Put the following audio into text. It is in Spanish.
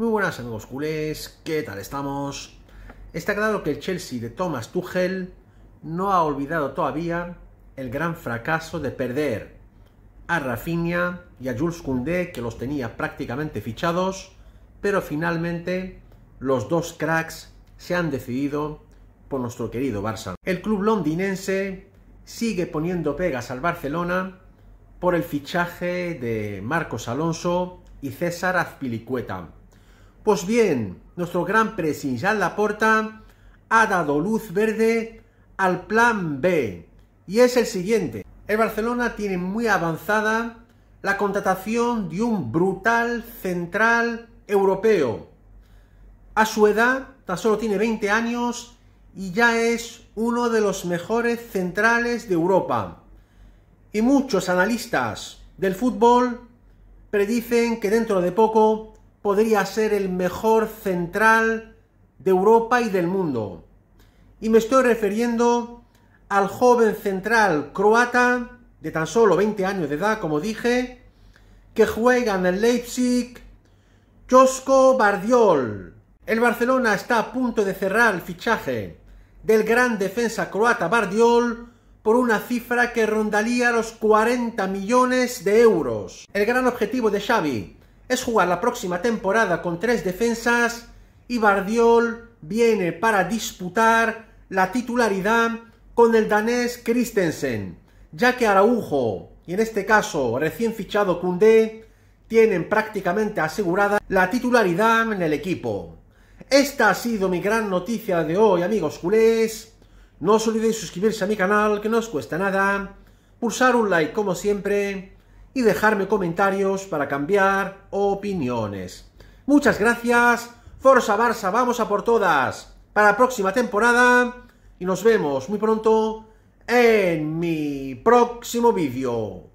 Muy buenas amigos culés, ¿qué tal estamos? Está claro que el Chelsea de Thomas Tuchel no ha olvidado todavía el gran fracaso de perder a Rafinha y a Jules Koundé que los tenía prácticamente fichados, pero finalmente los dos cracks se han decidido por nuestro querido Barça. El club londinense sigue poniendo pegas al Barcelona por el fichaje de Marcos Alonso y César Azpilicueta. Pues bien, nuestro gran presidente Laporta ha dado luz verde al plan B y es el siguiente. El Barcelona tiene muy avanzada la contratación de un brutal central europeo. A su edad, tan solo tiene 20 años y ya es uno de los mejores centrales de Europa. Y muchos analistas del fútbol predicen que dentro de poco podría ser el mejor central de Europa y del mundo. Y me estoy refiriendo al joven central croata de tan solo 20 años de edad, como dije, que juega en el Leipzig, Josko Bardiol. El Barcelona está a punto de cerrar el fichaje del gran defensa croata Bardiol por una cifra que rondaría los 40 millones de euros. El gran objetivo de Xavi es jugar la próxima temporada con tres defensas y Bardiol viene para disputar la titularidad con el danés Christensen, ya que Araujo y en este caso recién fichado Koundé tienen prácticamente asegurada la titularidad en el equipo. Esta ha sido mi gran noticia de hoy, amigos culés. No os olvidéis suscribirse a mi canal, que no os cuesta nada. Pulsar un like como siempre y dejarme comentarios para cambiar opiniones. Muchas gracias, Forza Barça, vamos a por todas para la próxima temporada y nos vemos muy pronto en mi próximo vídeo.